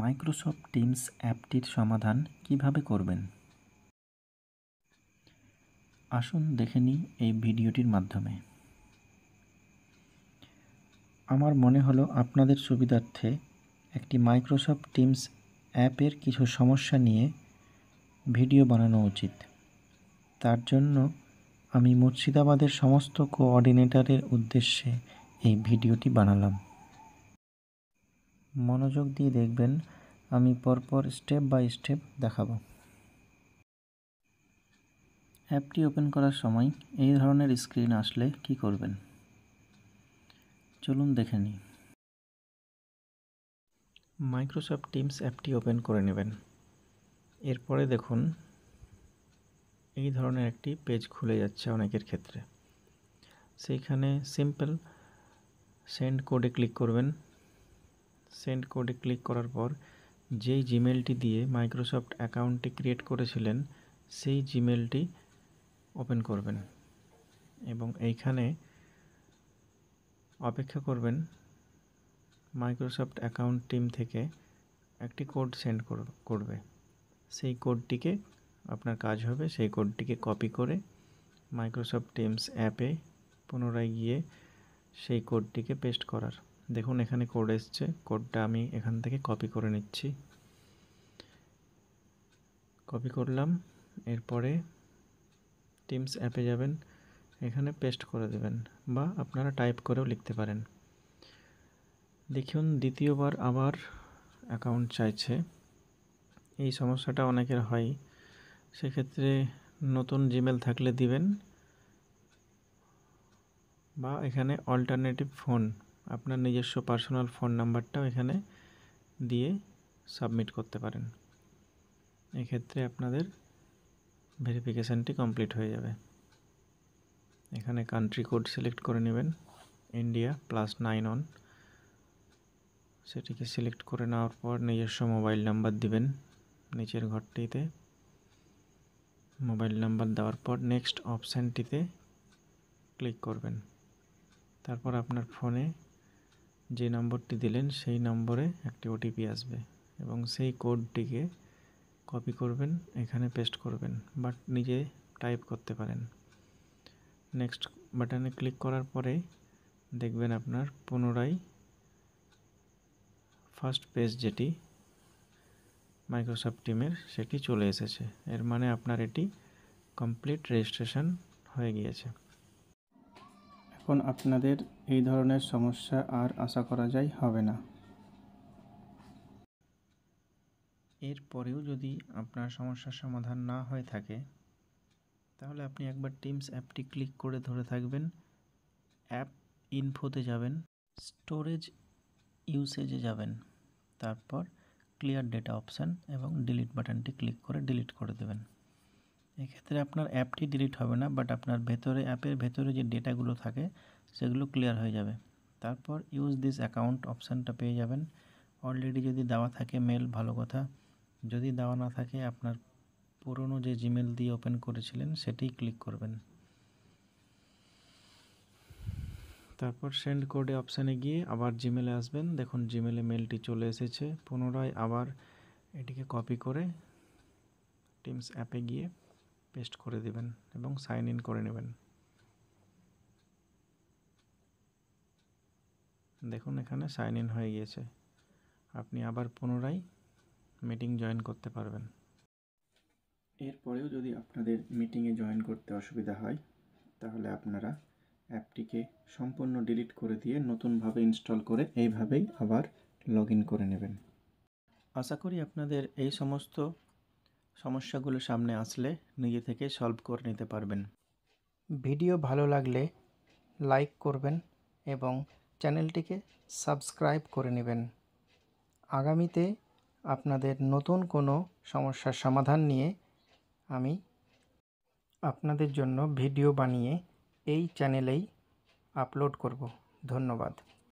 Microsoft teams অ্যাপটির সমাধান কিভাবে করবেন আসুন দেখে নিই এই ভিডিওটির মাধ্যমে আমার মনে হলো আপনাদের সুবিধার্থে একটি মাইক্রোসফট টিমস অ্যাপের কিছু সমস্যা নিয়ে ভিডিও বানানো উচিত তার জন্য আমি মুর্শিদাবাদের সমস্ত কোঅর্ডিনেটরের উদ্দেশ্যে এই ভিডিওটি বানালাম মনোযোগ দিয়ে দেখবেন আমি পরপর স্টেপ বাই স্টেপ দেখাবো অ্যাপটি ওপেন করার সময় এই ধরনের স্ক্রিন আসলে কি করবেন চলুন দেখে নিই মাইক্রোসফট টিমস অ্যাপটি ওপেন করে নেবেন এরপরে দেখুন এই ধরনের একটি পেজ খুলে যাচ্ছে অনেকের ক্ষেত্রে সেইখানে সিম্পল সেন্ড কোডে ক্লিক করবেন সেন্ড কোডে ক্লিক করার পর যেই জিমেলটি দিয়ে মাইক্রোসফট অ্যাকাউন্টটি ক্রিয়েট করেছিলেন সেই জিমেলটি ওপেন করবেন এবং এইখানে অপেক্ষা করবেন মাইক্রোসফট অ্যাকাউন্ট টিম থেকে একটি কোড সেন্ড করবে সেই কোডটিকে আপনার কাজ হবে সেই কোডটিকে কপি করে মাইক্রোসফট টিমস অ্যাপে পুনরায় গিয়ে সেই কোডটিকে পেস্ট করার দেখুন এখানে কোড এসছে কোডটা আমি এখান থেকে কপি করে নিচ্ছি কপি করলাম এরপরে টিমস অ্যাপে যাবেন এখানে পেস্ট করে দেবেন বা আপনারা টাইপ করেও লিখতে পারেন দেখুন দ্বিতীয়বার আবার অ্যাকাউন্ট চাইছে এই সমস্যাটা অনেকের হয় সেক্ষেত্রে নতুন জিমেল থাকলে দিবেন বা এখানে অল্টারনেটিভ ফোন আপনার নিজস্ব পার্সোনাল ফোন নাম্বারটাও এখানে দিয়ে সাবমিট করতে পারেন এক্ষেত্রে আপনাদের ভেরিফিকেশানটি কমপ্লিট হয়ে যাবে এখানে কান্ট্রি কোড সিলেক্ট করে নেবেন ইন্ডিয়া প্লাস নাইন অন সেটিকে সিলেক্ট করে নেওয়ার পর নিজস্ব মোবাইল নাম্বার দিবেন নিচের ঘরটিতে মোবাইল নাম্বার দেওয়ার পর নেক্সট অপশানটিতে ক্লিক করবেন তারপর আপনার ফোনে যে নম্বরটি দিলেন সেই নম্বরে একটি ওটিপি আসবে এবং সেই কোডটিকে কপি করবেন এখানে পেস্ট করবেন বাট নিজে টাইপ করতে পারেন নেক্সট বাটনে ক্লিক করার পরে দেখবেন আপনার পুনরায় ফার্স্ট পেজ যেটি মাইক্রোসফট টিমের সেটি চলে এসেছে এর মানে আপনার এটি কমপ্লিট রেজিস্ট্রেশন হয়ে গিয়েছে তখন আপনাদের এই ধরনের সমস্যা আর আশা করা যায় হবে না এরপরেও যদি আপনার সমস্যার সমাধান না হয়ে থাকে তাহলে আপনি একবার টিমস অ্যাপটি ক্লিক করে ধরে থাকবেন অ্যাপ ইনফোতে যাবেন স্টোরেজ ইউসেজে যাবেন তারপর ক্লিয়ার ডেটা অপশান এবং ডিলিট বাটনটি ক্লিক করে ডিলিট করে দেবেন এক্ষেত্রে আপনার অ্যাপটি ডিলিট হবে না বাট আপনার ভেতরে অ্যাপের ভেতরে যে ডেটাগুলো থাকে সেগুলো ক্লিয়ার হয়ে যাবে তারপর ইউজ দিস অ্যাকাউন্ট অপশানটা পেয়ে যাবেন অলরেডি যদি দেওয়া থাকে মেল ভালো কথা যদি দেওয়া না থাকে আপনার পুরনো যে জিমেল দিয়ে ওপেন করেছিলেন সেটি ক্লিক করবেন তারপর সেন্ড কোডে অপশানে গিয়ে আবার জিমেলে আসবেন দেখুন জিমেলে মেলটি চলে এসেছে পুনরায় আবার এটিকে কপি করে টিমস অ্যাপে গিয়ে পেস্ট করে দিবেন এবং সাইন ইন করে নেবেন দেখুন এখানে সাইন ইন হয়ে গিয়েছে আপনি আবার পুনরায় মিটিং জয়েন করতে পারবেন এরপরেও যদি আপনাদের মিটিংয়ে জয়েন করতে অসুবিধা হয় তাহলে আপনারা অ্যাপটিকে সম্পূর্ণ ডিলিট করে দিয়ে নতুনভাবে ইনস্টল করে এইভাবেই আবার লগ করে নেবেন আশা করি আপনাদের এই সমস্ত সমস্যাগুলো সামনে আসলে নিজে থেকে সলভ করে নিতে পারবেন ভিডিও ভালো লাগলে লাইক করবেন এবং চ্যানেলটিকে সাবস্ক্রাইব করে নেবেন আগামীতে আপনাদের নতুন কোনো সমস্যার সমাধান নিয়ে আমি আপনাদের জন্য ভিডিও বানিয়ে এই চ্যানেলেই আপলোড করব ধন্যবাদ